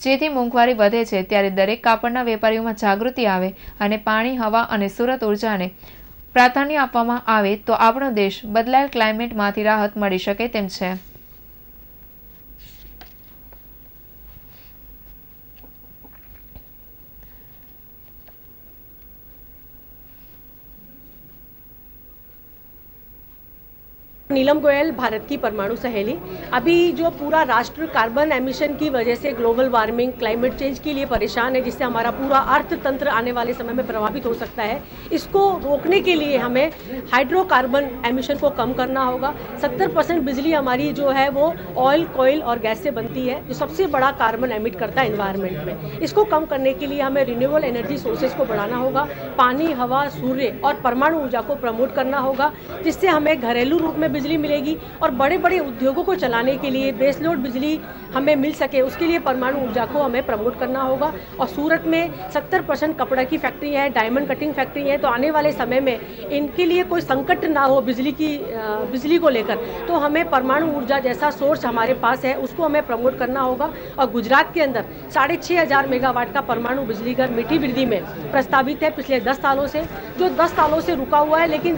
જેથી મોંઘવારી વધે છે ત્યારે દરેક કાપડના વેપારીઓમાં જાગૃતિ આવે અને પાણી હવા અને સુરત ઉર્જાને પ્રાધાન્ય આપવામાં આવે તો આપણો દેશ બદલાયેલ ક્લાઇમેટમાંથી રાહત મળી શકે તેમ છે नीलम गोयल भारत की परमाणु सहेली अभी जो पूरा राष्ट्र कार्बन एमिशन की वजह से ग्लोबल वार्मिंग क्लाइमेट चेंज के लिए परेशान है जिससे हमारा पूरा अर्थतंत्र आने वाले समय में प्रभावित हो सकता है इसको रोकने के लिए हमें हाइड्रोकार्बन एमिशन को कम करना होगा 70 परसेंट बिजली हमारी जो है वो ऑयल कोयल और गैस से बनती है जो सबसे बड़ा कार्बन एमिट करता है इन्वायरमेंट में इसको कम करने के लिए हमें रिन्यूएबल एनर्जी सोर्सेज को बढ़ाना होगा पानी हवा सूर्य और परमाणु ऊर्जा को प्रमोट करना होगा जिससे हमें घरेलू रूप में बिजली मिलेगी और बड़े बड़े उद्योगों को चलाने के लिए बेसलोड बिजली हमें मिल सके उसके लिए परमाणु ऊर्जा को हमें प्रमोट करना होगा और सूरत में सत्तर परसेंट कपड़ा की फैक्ट्री है डायमंड कटिंग फैक्ट्री है तो आने वाले समय में इनके लिए कोई संकट ना हो बिजली की बिजली को लेकर तो हमें परमाणु ऊर्जा जैसा सोर्स हमारे पास है उसको हमें प्रमोट करना होगा और गुजरात के अंदर साढ़े छः हज़ार मेगावाट का परमाणु बिजली घर मीठी वृद्धि में प्रस्तावित है पिछले दस सालों से जो दस सालों से रुका हुआ है लेकिन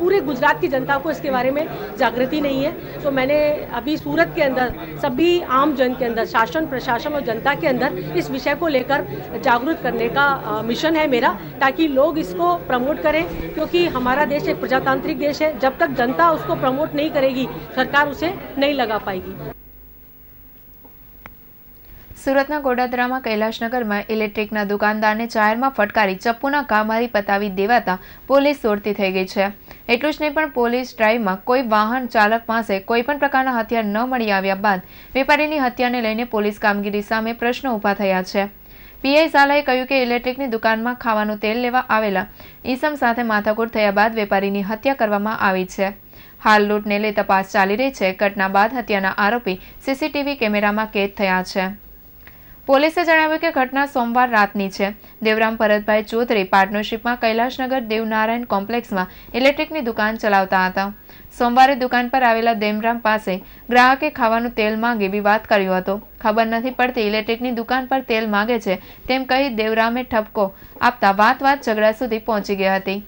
पूरे गुजरात की जनता को इसके बारे में जागृति नहीं है तो मैंने अभी सूरत के अंदर सभी आम जन के अंदर शासन प्रशासन और जनता के अंदर इस विषय को लेकर जागरूक करने का मिशन है मेरा ताकि लोग इसको प्रमोट करें क्योंकि हमारा देश एक प्रजातांत्रिक देश है जब तक जनता उसको प्रमोट नहीं करेगी सरकार उसे नहीं लगा पाएगी સુરતના ગોડાદરામાં કૈલાશનગરમાં ઇલેક્ટ્રિકના દુકાનદારને જાહેરમાં ફટકારી ચપ્પુના કામારી પતાવી દેવાતા પોલીસ દોડતી થઈ ગઈ છે એટલું જ નહીં પણ પોલીસ ડ્રાઈવમાં કોઈ વાહન ચાલક પાસે કોઈપણ પ્રકારના હથિયાર ન મળી આવ્યા બાદ વેપારીની હત્યાને લઈને પોલીસ કામગીરી સામે પ્રશ્નો ઊભા થયા છે પીઆઈ ઝાલાએ કહ્યું કે ઇલેક્ટ્રિકની દુકાનમાં ખાવાનું તેલ લેવા આવેલા ઈસમ સાથે માથાકૂટ થયા બાદ વેપારીની હત્યા કરવામાં આવી છે હાલ લૂંટને લઈ તપાસ ચાલી રહી છે ઘટના બાદ હત્યાના આરોપી સીસીટીવી કેમેરામાં કેદ થયા છે પોલીસે જણાવ્યું કે ઘટના સોમવાર રાતની છે દેવરામ ભરતભાઈ ચૌધરી પાર્ટનરશીપમાં કૈલાશનગર દેવનારાયણ કોમ્પ્લેક્સમાં ઇલેક્ટ્રિકની દુકાન ચલાવતા હતા સોમવારે દુકાન પર આવેલા દેવરામ પાસે ગ્રાહકે ખાવાનું તેલ માંગે વિવાદ કર્યો હતો ખબર નથી પડતી ઇલેક્ટ્રિકની દુકાન પર તેલ માંગે છે તેમ કહી દેવરામે ઠપકો આપતા વાત વાત ઝઘડા સુધી પહોંચી ગઈ હતી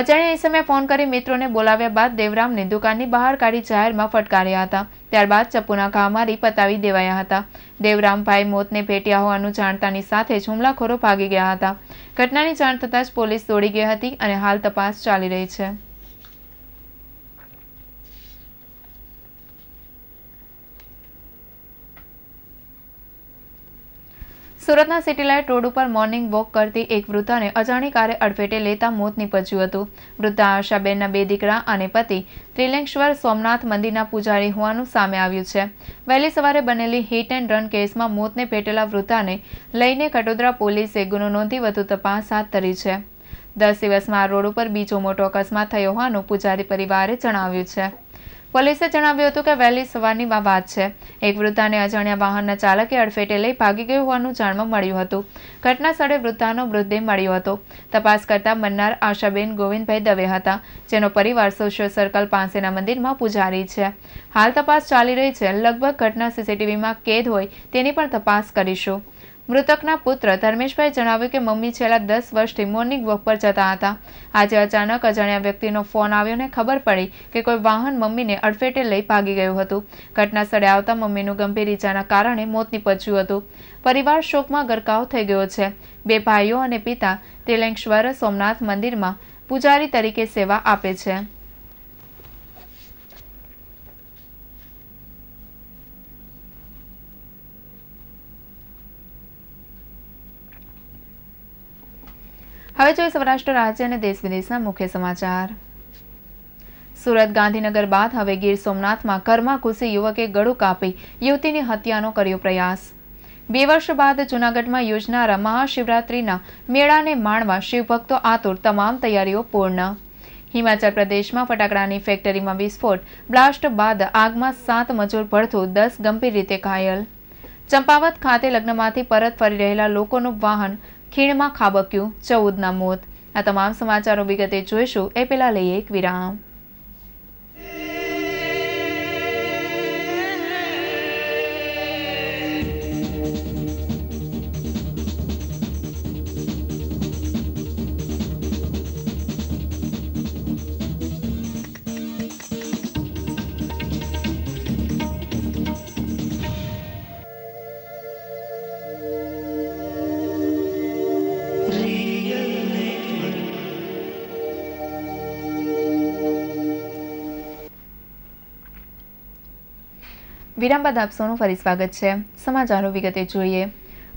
એ સમયે ફોન કરી મિત્રોને બોલાવ્યા બાદ દેવરામને દુકાનની બહાર કાઢી જાહેરમાં ફટકાર્યા હતા ત્યારબાદ ચપ્પુના ઘા મારી પતાવી દેવાયા હતા દેવરામભાઈ મોતને ભેટ્યા હોવાનું જાણતાની સાથે જ હુમલાખોરો ભાગી ગયા હતા ઘટનાની જાણ થતાં જ પોલીસ દોડી ગઈ હતી અને હાલ તપાસ ચાલી રહી છે સુરતના સિટીલાઇટ રોડ ઉપર મોર્નિંગ વોક કરતી એક વૃદ્ધાને અજાણી કારે અડફેટે લેતા મોત નીપજ્યું હતું વૃદ્ધા આશાબેનના બે દીકરા અને પતિ ત્રિલેશ્વર સોમનાથ મંદિરના પૂજારી હોવાનું સામે આવ્યું છે વહેલી સવારે બનેલી હિટ એન્ડ રન કેસમાં મોતને ભેટેલા વૃદ્ધાને લઈને કટોદરા પોલીસે ગુનો નોંધી વધુ તપાસ હાથ ધરી છે દસ દિવસમાં આ રોડ ઉપર બીજો મોટો અકસ્માત થયો હોવાનું પૂજારી પરિવારે જણાવ્યું છે પોલીસે જણાવ્યું હતું કે વહેલી સવારની વાત છે એક વૃદ્ધાને અજાણ્યા વાહનના ચાલકે અડફેટે લઈ ભાગી ગયું હોવાનું જાણવા મળ્યું હતું ઘટના સ્થળે વૃદ્ધાનો મૃતદેહ મળ્યો હતો તપાસ કરતા મન્નાર આશાબેન ગોવિંદભાઈ દવે હતા જેનો પરિવાર સોશિયલ સર્કલ પાસેના મંદિરમાં પૂજારી છે હાલ તપાસ ચાલી રહી છે લગભગ ઘટના સીસીટીવીમાં કેદ હોય તેની પણ તપાસ કરીશું મૃતકના પુત્ર ધર્મેશભાઈ જણાવ્યું કે મમ્મી છેલ્લા દસ વર્ષથી મોર્નિંગ વોક પર જતા હતા આજે અચાનક અજાણ્યા વ્યક્તિનો ફોન આવ્યો ને ખબર પડી કે કોઈ વાહન મમ્મીને અડફેટે લઈ ભાગી ગયું હતું ઘટના સ્થળે આવતા મમ્મીનું ગંભીર ઈજાના કારણે મોત નીપજ્યું હતું પરિવાર શોકમાં ગરકાવ થઈ ગયો છે બે ભાઈઓ અને પિતા તેલેશ્વર સોમનાથ મંદિરમાં પૂજારી તરીકે સેવા આપે છે હવે જોઈએ સૌરાષ્ટ્ર રાજ્ય અને દેશ વિદેશના મુખ્ય સમાચાર સુરત ગાંધીનગર બાદ હવે ગીર સોમનાથમાં કર્માકુશી યુવકે ગળું કાપી યુવતીની હત્યાનો કર્યો પ્રયાસ બે વર્ષ બાદ જૂનાગઢમાં યોજનારા મહાશિવરાત્રિના મેળાને માણવા શિવભક્તો આતુર તમામ તૈયારીઓ પૂર્ણ હિમાચલ પ્રદેશમાં ફટાકડાની ફેક્ટરીમાં વિસ્ફોટ બ્લાસ્ટ બાદ આગમાં સાત મજૂર ભળથું દસ ગંભીર રીતે ઘાયલ ચંપાવત ખાતે લગ્નમાંથી પરત ફરી રહેલા લોકોનું વાહન ખીણમાં ખાબક્યું ચૌદના મોત આ તમામ સમાચારો વિગતે જોઈશું એ પહેલાં લઈએ એક વિરામ વિરામ બાદ આપ સૌનું ફરી સ્વાગત છે સમાચારો વિગતે જોઈએ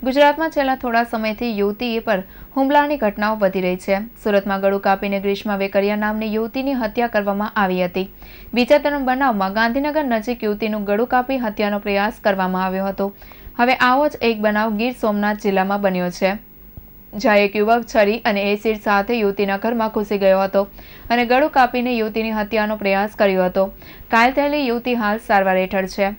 ગુજરાતમાં છેલ્લા થોડા સમયથી યુવતીએ પર હુમલાની ઘટનાઓ વધી રહી છે સુરતમાં ગળું કાપીને ગ્રીષ્મા વેકરિયા નામની યુવતીની હત્યા કરવામાં આવી હતી બીજા ત્રણ બનાવમાં ગાંધીનગર નજીક યુવતીનું ગળું કાપી હત્યાનો પ્રયાસ કરવામાં આવ્યો હતો હવે આવો જ એક બનાવ ગીર સોમનાથ જિલ્લામાં બન્યો છે જ્યાં એક યુવક છરી અને એસિડ સાથે યુવતીના ઘરમાં ઘૂસી ગયો હતો અને ગળું કાપીને યુવતીની હત્યાનો પ્રયાસ કર્યો હતો કાયલ થયેલી યુવતી હાલ સારવાર હેઠળ છે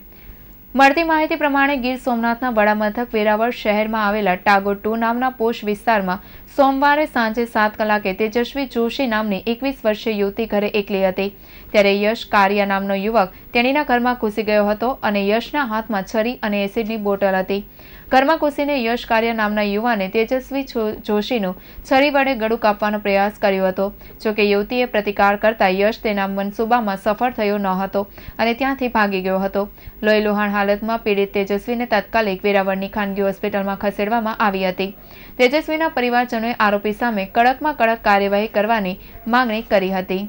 મળતી માહિતી પ્રમાણે ગીર સોમનાથના વડામથક વેરાવળ શહેરમાં આવેલા ટાગોર ટુ નામના પોષ વિસ્તારમાં સોમવારે સાંજે સાત કલાકે તેજસ્વી જોશી નામની એકવીસ વર્ષીય યુવતી ઘરે એકલી હતી ત્યારે યશ કારિયા નામનો યુવક તેણીના ઘરમાં ઘૂસી ગયો હતો અને યશના હાથમાં છરી અને એસિડની બોટલ હતી કર્માકુશીને યશ કાર્ય નામના યુવાને તેજસ્વી જોશીનું છરી વડે ગળું કાપવાનો પ્રયાસ કર્યો હતો જોકે યુવતીએ પ્રતિકાર કરતા યશ તેના મનસૂબામાં સફળ થયો ન હતો અને ત્યાંથી ભાગી ગયો હતો લોહી લુહાણ હાલતમાં પીડિત તેજસ્વીને તાત્કાલિક વેરાવળની ખાનગી હોસ્પિટલમાં ખસેડવામાં આવી હતી તેજસ્વીના પરિવારજનોએ આરોપી સામે કડકમાં કડક કાર્યવાહી કરવાની માંગણી કરી હતી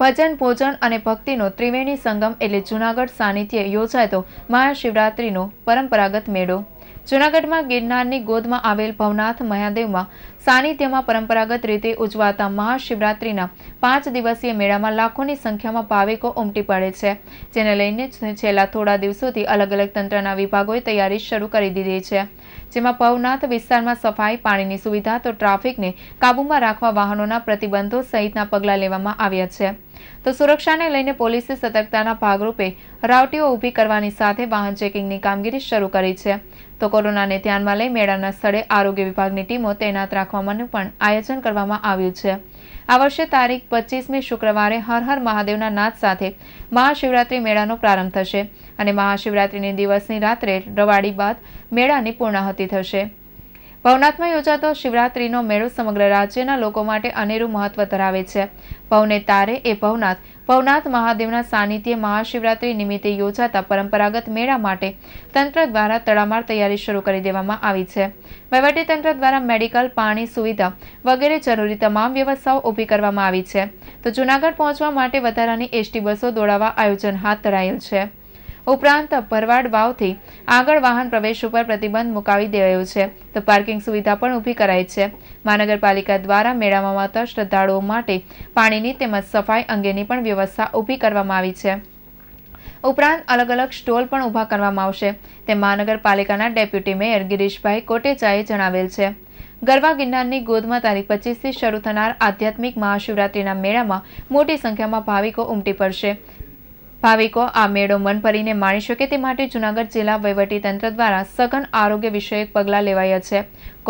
ભજન ભોજન અને ભક્તિનો ત્રિવેણી સંગમ એટલે જૂનાગઢ સાનિધ્ય યોજાતો મહાશિવરાત્રિનો પરંપરાગત મેળો જૂનાગઢમાં ગિરનારની ગોદમાં આવેલ ભવનાથ મહાદેવમાં સાનિધ્યમાં પરંપરાગત રીતે ઉજવાતા મહાશિવરાત્રિના પાંચ દિવસીય મેળામાં લાખોની સંખ્યામાં ભાવિકો ઉમટી પડે છે જેને લઈને છેલ્લા થોડા દિવસોથી અલગ અલગ તંત્રના વિભાગોએ તૈયારી શરૂ કરી દીધી છે જેમાં પવનાથ વિસ્તારમાં સફાઈ પાણીની સુવિધા તો ટ્રાફિકને કાબૂમાં રાખવા વાહનોના પ્રતિબંધો સહિતના પગલાં લેવામાં આવ્યા છે તો સુરક્ષાને લઈને પોલીસે સતર્કતાના ભાગરૂપે રાવટીઓ ઊભી કરવાની સાથે વાહન ચેકિંગની કામગીરી શરૂ કરી છે તો કોરોનાને ધ્યાનમાં લઈ મેળાના સ્થળે આરોગ્ય વિભાગની ટીમો તૈનાત રાખવાનું પણ આયોજન કરવામાં આવ્યું છે આ વર્ષે તારીખ પચીસમી શુક્રવારે હર હર મહાદેવના નાદ સાથે મહાશિવરાત્રી મેળાનો પ્રારંભ થશે અને મહાશિવરાત્રિની દિવસની રાત્રે રવાડી બાદ મેળાની પૂર્ણાહતિ થશે ભવનાથમાં યોજાતો શિવરાત્રિનો મેળો સમગ્ર રાજ્યના લોકો માટે અનેરું મહત્વ ધરાવે છે ભવને તારે એ ભવનાથ ભવનાથ મહાદેવના સાનિધ્ય મહાશિવરાત્રિ નિમિત્તે યોજાતા પરંપરાગત મેળા માટે તંત્ર દ્વારા તડામાર તૈયારી શરૂ કરી દેવામાં આવી છે વહીવટી તંત્ર દ્વારા મેડિકલ પાણી સુવિધા વગેરે જરૂરી તમામ વ્યવસ્થાઓ ઊભી કરવામાં આવી છે તો જૂનાગઢ પહોંચવા માટે વધારાની એસટી બસો દોડાવવા આયોજન હાથ ધરાયેલ છે ઉપરાંત ભરવાડ વાવથી આગળ વાહન પ્રવેશ ઉપર પ્રતિબંધ મુકાવી દેવાયો છે તો પાર્કિંગ સુવિધા પણ ઊભી કરાઈ છે મહાનગરપાલિકા દ્વારા મેળામાં આવતા શ્રદ્ધાળુઓ માટે પાણીની તેમજ સફાઈ અંગેની પણ વ્યવસ્થા ઊભી કરવામાં આવી છે ઉપરાંત અલગ અલગ સ્ટોલ પણ ઊભા કરવામાં આવશે તે મહાનગરપાલિકાના ડેપ્યુટી મેયર ગિરીશભાઈ કોટેચાએ જણાવેલ છે ગરવા ગિરનારની ગોદમાં તારીખ પચીસથી શરૂ થનાર આધ્યાત્મિક મહાશિવરાત્રીના મેળામાં મોટી સંખ્યામાં ભાવિકો ઉમટી પડશે ભાવિકો આ મેળો મન માણી શકે તે માટે જૂનાગઢ જિલ્લા તંત્ર દ્વારા સઘન આરોગ્ય વિષયક પગલાં લેવાયા છે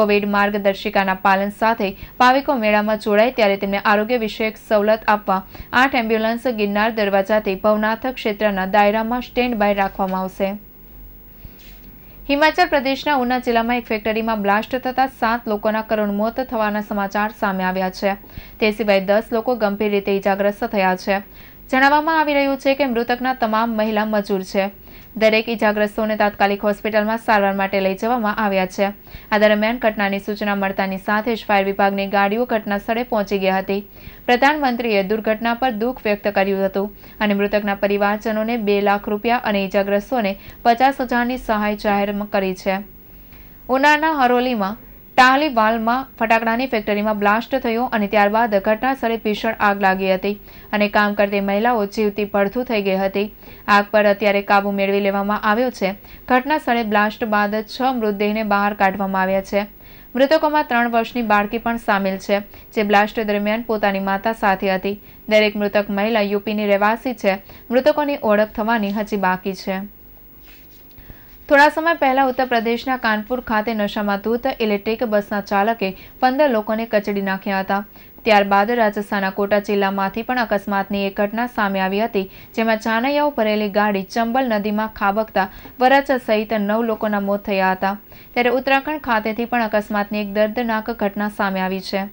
કોવિડ માર્ગદર્શિકાના પાલન સાથે ભાવિકો મેળામાં જોડાય ત્યારે તેમને આરોગ્ય વિષયક સવલત આપવા આઠ એમ્બ્યુલન્સ ગિરનાર દરવાજાથી ભવનાથ ક્ષેત્રના દાયરામાં સ્ટેન્ડ બાય રાખવામાં આવશે હિમાચલ પ્રદેશના ઉના જિલ્લામાં એક ફેક્ટરીમાં બ્લાસ્ટ થતા સાત લોકોના કરુણ મોત થવાના સમાચાર સામે આવ્યા છે તે સિવાય દસ લોકો ગંભીર રીતે ઇજાગ્રસ્ત થયા છે જણાવવામાં આવી રહ્યું છે કે મૃતકના તમામ મહિલા મજૂર છે દરેક ઇજાગ્રસ્તોને તાત્કાલિક હોસ્પિટલમાં સારવાર માટે લઈ જવામાં આવ્યા છે આ દરમિયાન ઘટનાની સૂચના મળતાની સાથે જ ફાયર વિભાગની ગાડીઓ ઘટના સ્થળે પહોંચી ગઈ હતી પ્રધાનમંત્રીએ દુર્ઘટના પર દુઃખ વ્યક્ત કર્યું હતું અને મૃતકના પરિવારજનોને બે લાખ રૂપિયા અને ઇજાગ્રસ્તોને પચાસ હજારની સહાય જાહેર કરી છે ઉનાના હરોલીમાં ટાલીવાલમાં ફટાકડાની ફેક્ટરીમાં બ્લાસ્ટ થયો અને ત્યારબાદ ઘટનાસ્થળે ભીષણ આગ લાગી હતી અને કામ કરતી મહિલાઓ જીવતી ભડથું થઈ ગઈ હતી આગ પર અત્યારે કાબુ મેળવી લેવામાં આવ્યો છે ઘટના સ્થળે બ્લાસ્ટ બાદ છ મૃતદેહને બહાર કાઢવામાં આવ્યા છે મૃતકોમાં ત્રણ વર્ષની બાળકી પણ સામેલ છે જે બ્લાસ્ટ દરમિયાન પોતાની માતા સાથે હતી દરેક મૃતક મહિલા યુપીની રહેવાસી છે મૃતકોની ઓળખ થવાની હજી બાકી છે થોડા સમય પહેલા ઉત્તર પ્રદેશના કાનપુર ખાતે નશામાં ધૂત ઇલેક્ટ્રિક બસના ચાલકે પંદર લોકોને કચડી નાખ્યા હતા ત્યારબાદ રાજસ્થાનના કોટા જિલ્લામાંથી પણ અકસ્માતની એક ઘટના સામે આવી હતી જેમાં ચાનૈયાઓ ભરેલી ગાડી ચંબલ નદીમાં ખાબકતા વરાછા સહિત નવ લોકોના મોત થયા હતા ત્યારે ઉત્તરાખંડ ખાતેથી પણ અકસ્માતની એક દર્દનાક ઘટના સામે આવી છે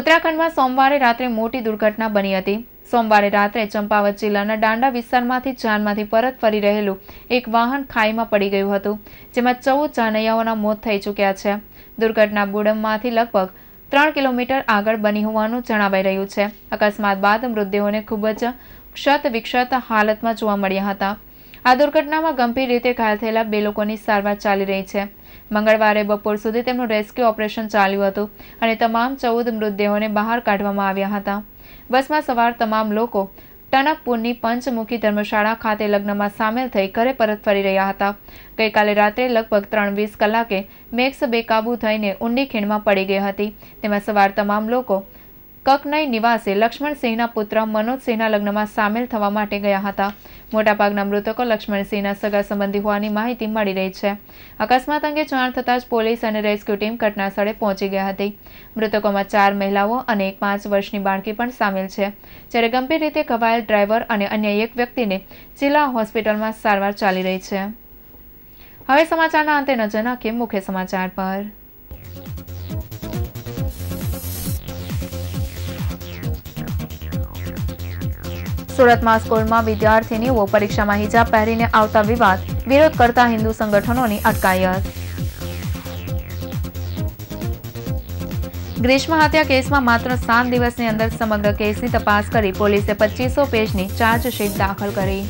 ઉત્તરાખંડમાં સોમવારે રાત્રે મોટી દુર્ઘટના બની હતી સોમવારે રાત્રે ચંપાવત જિલ્લાના દાંડા વિસ્તારમાંથી જાનમાંથી પરત ફરી રહેલું એક વાહન ખાઈમાં પડી ગયું હતું જેમાં ચૌદ જાનૈયાઓના મોત થઈ ચૂક્યા છે દુર્ઘટના બુડમમાંથી લગભગ ત્રણ કિલોમીટર આગળ બની હોવાનું જણાવાઈ રહ્યું છે અકસ્માત બાદ મૃતદેહોને ખૂબ જ ક્ષત વિક્ષત હાલતમાં જોવા મળ્યા હતા આ દુર્ઘટનામાં ગંભીર રીતે ઘાયલ થયેલા બે લોકોની સારવાર ચાલી રહી છે મંગળવારે બપોર સુધી તેમનું રેસ્ક્યુ ઓપરેશન ચાલ્યું હતું અને તમામ ચૌદ મૃતદેહોને બહાર કાઢવામાં આવ્યા હતા બસમાં સવાર તમામ લોકો ટનકપુરની પંચમુખી ધર્મશાળા ખાતે લગ્નમાં સામેલ થઈ ઘરે પરત ફરી રહ્યા હતા ગઈકાલે રાત્રે લગભગ ત્રણ વીસ કલાકે મેક્સ બેકાબુ થઈને ઊંડી ખીણમાં પડી ગઈ હતી તેમાં સવાર તમામ લોકો કકનઈ નિવાસે લક્ષ્મણસિંહના પુત્ર મનોજસિંહના લગ્નમાં સામેલ થવા માટે ગયા હતા મોટાભાગના મૃતકો લક્ષ્મણસિંહના સગા સંબંધી હોવાની માહિતી મળી રહી છે અકસ્માત અંગે જાણ થતાં જ પોલીસ અને રેસ્ક્યુ ટીમ ઘટનાસ્થળે પહોંચી ગઈ હતી મૃતકોમાં ચાર મહિલાઓ અને એક પાંચ વર્ષની બાળકી પણ સામેલ છે જ્યારે ગંભીર રીતે ઘવાયેલ ડ્રાઈવર અને અન્ય એક વ્યક્તિને જિલ્લા હોસ્પિટલમાં સારવાર ચાલી રહી છે હવે સમાચારના અંતે નજર નાખીએ મુખ્ય સમાચાર પર સુરતમાં સ્કૂલમાં વિદ્યાર્થીનીઓ પરીક્ષામાં હિજાબ પહેરીને આવતા વિવાદ વિરોધ કરતા હિન્દુ સંગઠનોની અટકાયત ગ્રીષ્મ હત્યા કેસમાં માત્ર સાત દિવસની અંદર સમગ્ર કેસની તપાસ કરી પોલીસે પચીસો પેજની ચાર્જશીટ દાખલ કરી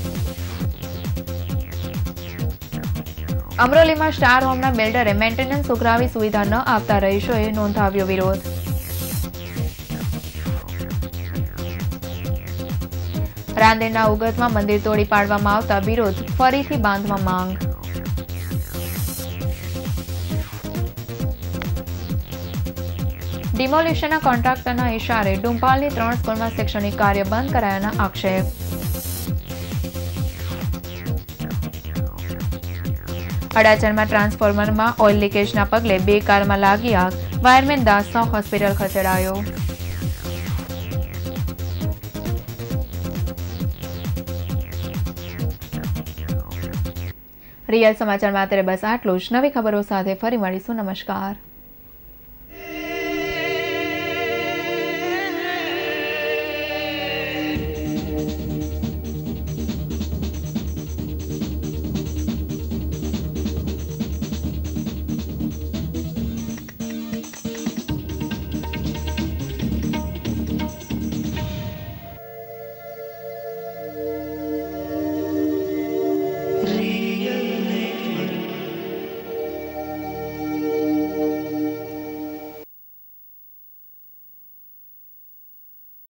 અમરોલીમાં સ્ટાર હોમના બિલ્ડરે મેન્ટેનન્સ ઉઘરાવી સુવિધા ન આપતા રહીશોએ નોંધાવ્યો વિરોધ રાંદેરના ઉગતમાં મંદિર તોડી પાડવામાં આવતા વિરોધ ફરીથી બાંધવા માંગ ડિમોલ્યુશનના કોન્ટ્રાક્ટરના ઇશારે ડુંપાલની ત્રણ સ્કૂલમાં શૈક્ષણિક કાર્ય બંધ કરાયાના આક્ષેપ અડાજણમાં ટ્રાન્સફોર્મરમાં ઓઇલ લીકેજના પગલે બે કારમાં લાગી આગ વાયરમેન દાસનો હોસ્પિટલ ખસેડાયો રિયલ સમાચારમાં અત્યારે બસ આટલું જ નવી ખબરો સાથે ફરી મળીશું નમસ્કાર